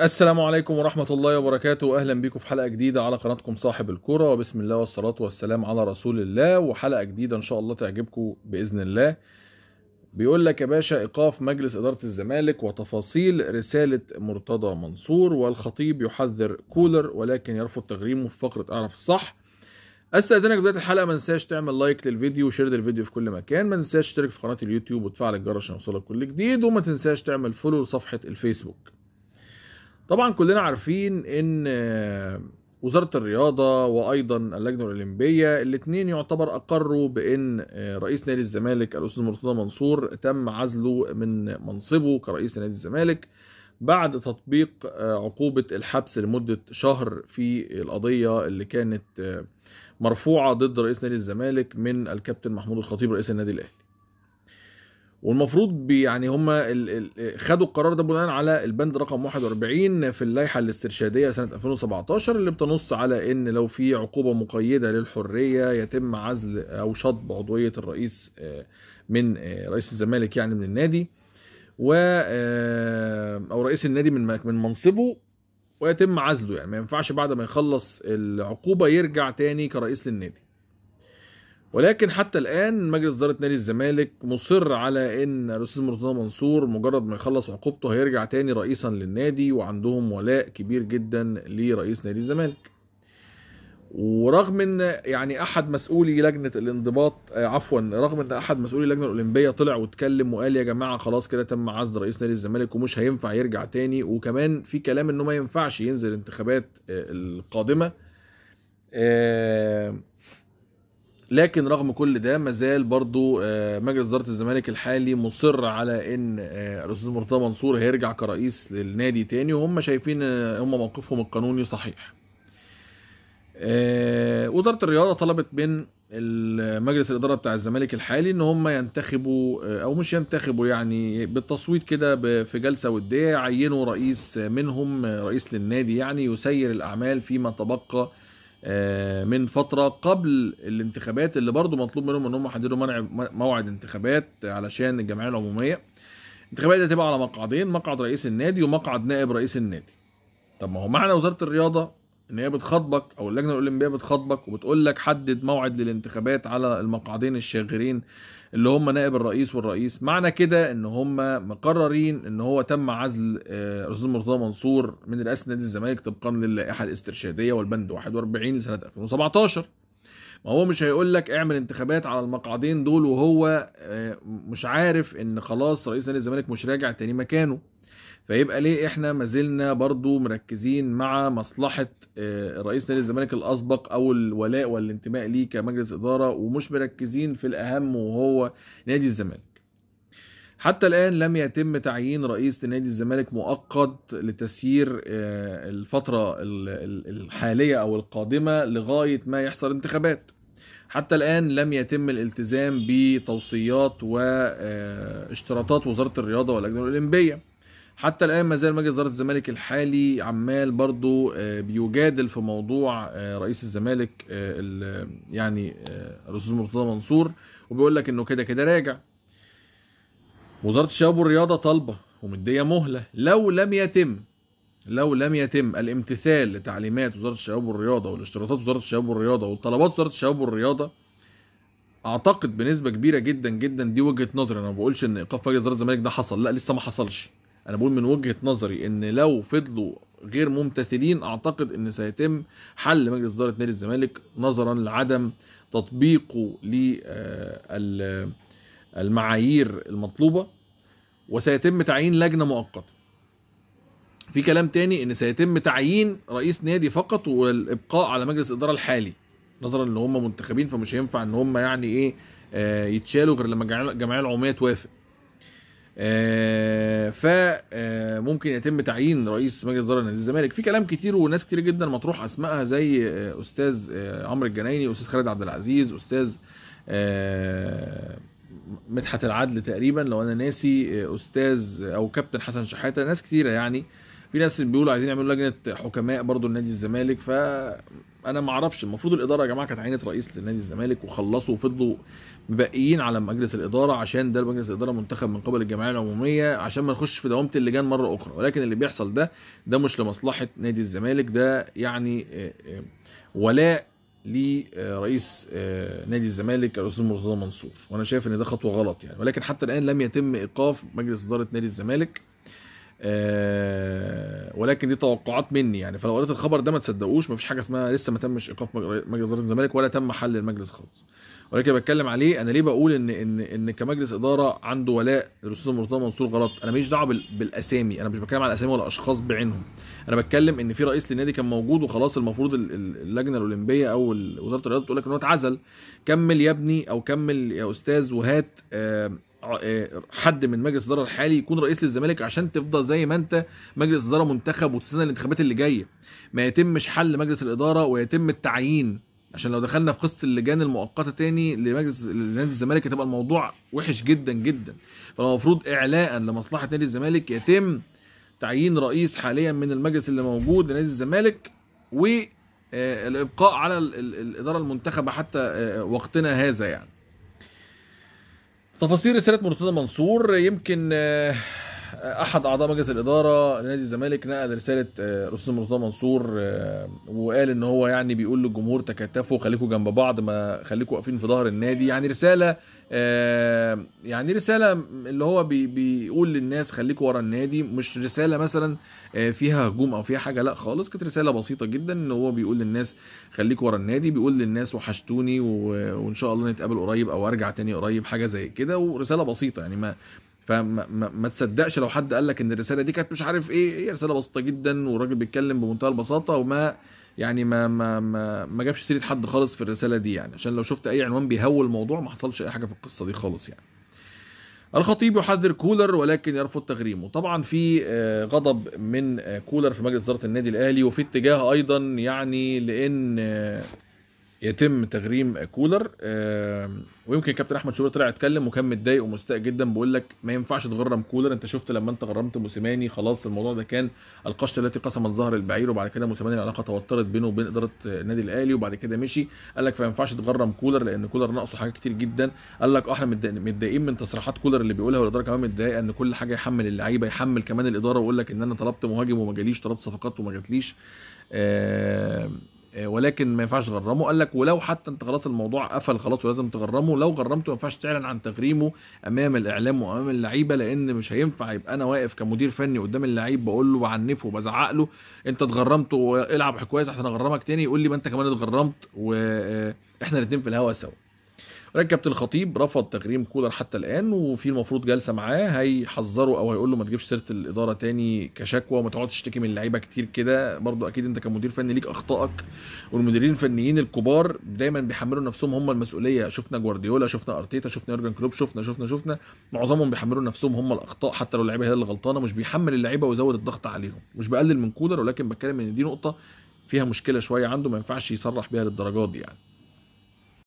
السلام عليكم ورحمة الله وبركاته أهلا بكم في حلقة جديدة على قناتكم صاحب الكرة وبسم الله والصلاة والسلام على رسول الله وحلقة جديدة إن شاء الله تعجبكم بإذن الله بيقول لك يا باشا إيقاف مجلس إدارة الزمالك وتفاصيل رسالة مرتضى منصور والخطيب يحذر كولر ولكن يرفض تغريمه في فقرة أعرف الصح استاذنك في بدايه الحلقه ما تنساش تعمل لايك للفيديو وشير للفيديو في كل مكان ما تنساش تشترك في قناه اليوتيوب وتفعل الجرس عشان يوصلك كل جديد وما تنساش تعمل فولو لصفحه الفيسبوك طبعا كلنا عارفين ان آه، وزاره الرياضه وايضا اللجنه الاولمبيه الاثنين يعتبر اقروا بان آه، رئيس نادي الزمالك الاستاذ مرتضى منصور تم عزله من منصبه كرئيس نادي الزمالك بعد تطبيق آه، عقوبه الحبس لمده شهر في القضيه اللي كانت مرفوعه ضد رئيس نادي الزمالك من الكابتن محمود الخطيب رئيس النادي الاهلي والمفروض يعني هم خدوا القرار ده بناء على البند رقم 41 في اللائحه الاسترشاديه سنه 2017 اللي بتنص على ان لو في عقوبه مقيده للحريه يتم عزل او شطب عضويه الرئيس آه، من آه، رئيس الزمالك يعني من النادي و آه، او رئيس النادي من من منصبه ويتم عزله يعني ما ينفعش بعد ما يخلص العقوبه يرجع تاني كرئيس للنادي ولكن حتى الان مجلس اداره نادي الزمالك مصر على ان الاستاذ مرتضى منصور مجرد ما يخلص عقوبته هيرجع تاني رئيسا للنادي وعندهم ولاء كبير جدا لرئيس نادي الزمالك ورغم ان يعني احد مسؤولي لجنه الانضباط آه، عفوا رغم ان احد مسؤولي اللجنه الاولمبيه طلع واتكلم وقال يا جماعه خلاص كده تم عزل رئيس نادي الزمالك ومش هينفع يرجع تاني وكمان في كلام انه ما ينفعش ينزل الانتخابات آه، القادمه آه لكن رغم كل ده مازال برضو آه، مجلس اداره الزمالك الحالي مصر على ان آه، الاستاذ مرتضى منصور هيرجع كرئيس للنادي تاني وهم شايفين آه، هم موقفهم القانوني صحيح وزاره الرياضه طلبت من مجلس الاداره بتاع الزمالك الحالي ان هم ينتخبوا او مش ينتخبوا يعني بالتصويت كده في جلسه وديه يعينوا رئيس منهم رئيس للنادي يعني يسير الاعمال فيما تبقى آه، من فتره قبل الانتخابات اللي برضو مطلوب منهم ان هم يحددوا منع موعد انتخابات علشان الجمعيه العموميه الانتخابات دي هتبقى على مقعدين مقعد رئيس النادي ومقعد نائب رئيس النادي طب ما هو معنى وزاره الرياضه ان هي بتخاطبك او اللجنه الاولمبيه بتخاطبك وبتقول لك حدد موعد للانتخابات على المقعدين الشاغرين اللي هم نائب الرئيس والرئيس معنى كده ان هم مقررين ان هو تم عزل الاستاذ آه، مرتضى منصور من رئاسه نادي الزمالك طبقا للائحه الاسترشاديه والبند 41 لسنه 2017 ما هو مش هيقول لك اعمل انتخابات على المقعدين دول وهو آه، مش عارف ان خلاص رئيس نادي الزمالك مش راجع تاني مكانه فيبقى ليه احنا ما زلنا برضو مركزين مع مصلحه آه، رئيس نادي الزمالك الاسبق او الولاء والانتماء ليه كمجلس اداره ومش مركزين في الاهم وهو نادي الزمالك حتى الان لم يتم تعيين رئيس نادي الزمالك مؤقت لتسيير آه، الفتره الحاليه او القادمه لغايه ما يحصل انتخابات حتى الآن لم يتم الالتزام بتوصيات واشتراطات آه، وزارة الرياضة واللجنة الأولمبية حتى الان ما زال مجلس اداره الزمالك الحالي عمال برضه آه، بيجادل في موضوع آه، رئيس الزمالك آه، يعني الاستاذ مرتضى منصور وبيقول لك انه كده كده راجع وزاره الشباب والرياضه طالبه ومديه مهله لو لم يتم لو لم يتم الامتثال لتعليمات وزاره الشباب والرياضه والاشتراطات وزاره الشباب والرياضه والطلبات وزاره الشباب والرياضه اعتقد بنسبه كبيره جدا جدا دي وجهه نظري انا ما بقولش ان ايقاف مجلس اداره الزمالك ده حصل لا لسه ما حصلش انا بقول من وجهه نظري ان لو فضلوا غير ممتثلين اعتقد ان سيتم حل مجلس اداره نادي الزمالك نظرا لعدم تطبيقه للمعايير المطلوبه وسيتم تعيين لجنه مؤقته في كلام تاني ان سيتم تعيين رئيس نادي فقط والابقاء على مجلس الاداره الحالي نظرا ان هم منتخبين فمش هينفع ان هم يعني ايه آه، يتشالوا غير لما الجمعيه العموميه توافق آه، فممكن يتم تعيين رئيس مجلس اداره نادي الزمالك في كلام كتير وناس كتير جدا مطروح اسمائها زي استاذ آه، عمرو الجنايني استاذ خالد عبد العزيز استاذ آه، مدحت العدل تقريبا لو انا ناسي آه، استاذ او كابتن حسن شحاته ناس كتيره يعني في ناس بيقولوا عايزين يعملوا لجنه حكماء برضو لنادي الزمالك فانا ما اعرفش المفروض الاداره يا جماعه كانت عينت رئيس لنادي الزمالك وخلصوا وفضلوا مبقيين على مجلس الاداره عشان ده مجلس الاداره منتخب من قبل الجمعيه العموميه عشان ما نخش في دوامه اللجان مره اخرى ولكن اللي بيحصل ده ده مش لمصلحه نادي الزمالك ده يعني آه، آه، ولاء لرئيس آه، نادي الزمالك الاستاذ مرتضى منصور وانا شايف ان ده خطوه غلط يعني ولكن حتى الان لم يتم ايقاف مجلس اداره نادي الزمالك آه، ولكن دي توقعات مني يعني فلو قريت الخبر ده ما تصدقوش مفيش حاجه اسمها لسه ما تمش ايقاف مجلس اداره الزمالك ولا تم حل المجلس خالص ولكن بتكلم عليه انا ليه بقول ان ان ان كمجلس اداره عنده ولاء للاستاذ مرتضى منصور غلط انا ماليش دعوه بالاسامي انا مش بتكلم على الاسامي ولا اشخاص بعينهم انا بتكلم ان في رئيس للنادي كان موجود وخلاص المفروض اللجنه الاولمبيه او وزاره الرياضه تقول لك ان هو اتعزل كمل يا ابني او كمل يا استاذ وهات آه، آه، آه، حد من مجلس الاداره الحالي يكون رئيس للزمالك عشان تفضل زي ما انت مجلس اداره منتخب وتستنى الانتخابات اللي جايه ما يتمش حل مجلس الاداره ويتم التعيين عشان لو دخلنا في قصه اللجان المؤقته تاني لمجلس نادي الزمالك هتبقى الموضوع وحش جدا جدا فالمفروض اعلاء لمصلحه نادي الزمالك يتم تعيين رئيس حاليا من المجلس اللي موجود لنادي الزمالك والابقاء آه، على الاداره المنتخبه حتى وقتنا هذا يعني تفاصيل رساله مرتضى منصور يمكن آه، احد اعضاء مجلس الاداره لنادي الزمالك نقل رساله آه، الاستاذ مرتضى منصور آه، وقال ان هو يعني بيقول للجمهور تكتفوا خليكم جنب بعض ما خليكم واقفين في ظهر النادي يعني رساله آه، يعني رساله اللي هو بيقول للناس خليكوا ورا النادي مش رساله مثلا فيها هجوم او فيها حاجه لا خالص كانت رساله بسيطه جدا ان هو بيقول للناس خليكوا ورا النادي بيقول للناس وحشتوني وان شاء الله نتقابل قريب او ارجع تاني قريب حاجه زي كده ورساله بسيطه يعني ما فما تصدقش لو حد قال لك ان الرساله دي كانت مش عارف ايه هي رساله بسيطه جدا والراجل بيتكلم بمنتهى البساطه وما يعني ما ما ما, ما جابش سيره حد خالص في الرساله دي يعني عشان لو شفت اي عنوان بيهول الموضوع ما حصلش اي حاجه في القصه دي خالص يعني الخطيب يحذر كولر ولكن يرفض تغريمه طبعا في آه، غضب من آه، كولر في مجلس اداره النادي الاهلي وفي اتجاه ايضا يعني لان آه، يتم تغريم كولر ويمكن كابتن احمد شوبير طلع اتكلم وكان متضايق ومستاء جدا بيقول لك ما ينفعش تغرم كولر انت شفت لما انت غرمت موسيماني خلاص الموضوع ده كان القشه التي قسمت ظهر البعير وبعد كده موسيماني العلاقه توترت بينه وبين اداره النادي الاهلي وبعد كده مشي قال لك ما ينفعش تغرم كولر لان كولر ناقصه حاجات كتير جدا قال لك احنا متضايقين من تصريحات كولر اللي بيقولها والاداره كمان متضايقه ان كل حاجه يحمل اللعيبه يحمل كمان الاداره ويقول لك ان انا طلبت مهاجم وما جاليش طلبت صفقات وما جاتليش آه، ولكن ما ينفعش تغرمه قال لك ولو حتى انت خلاص الموضوع قفل خلاص ولازم تغرمه لو غرمته ما ينفعش تعلن عن تغريمه امام الاعلام وامام اللعيبه لان مش هينفع يبقى انا واقف كمدير فني قدام اللعيب بقول له بعنفه وبزعق له انت اتغرمت والعب كويس عشان اغرمك تاني يقول لي ما انت كمان اتغرمت واحنا الاثنين في الهوا سوا ركبت الخطيب رفض تغريم كولر حتى الان وفي المفروض جلسه معاه هيحذره او هيقول له ما تجيبش سيره الاداره تاني كشكوى وما تقعدش تشتكي من اللعيبه كتير كده برضو اكيد انت كمدير فني ليك اخطائك والمديرين الفنيين الكبار دايما بيحملوا نفسهم هم المسؤوليه شفنا جوارديولا شفنا ارتيتا شفنا يورجن كلوب شفنا شفنا شفنا معظمهم بيحملوا نفسهم هم الاخطاء حتى لو اللعيبه هي اللي غلطانه مش بيحمل اللعيبه ويزود الضغط عليهم مش بقلل من كولر ولكن بتكلم ان دي نقطه فيها مشكله شويه عنده ما ينفعش يصرح بيها للدرجات دي يعني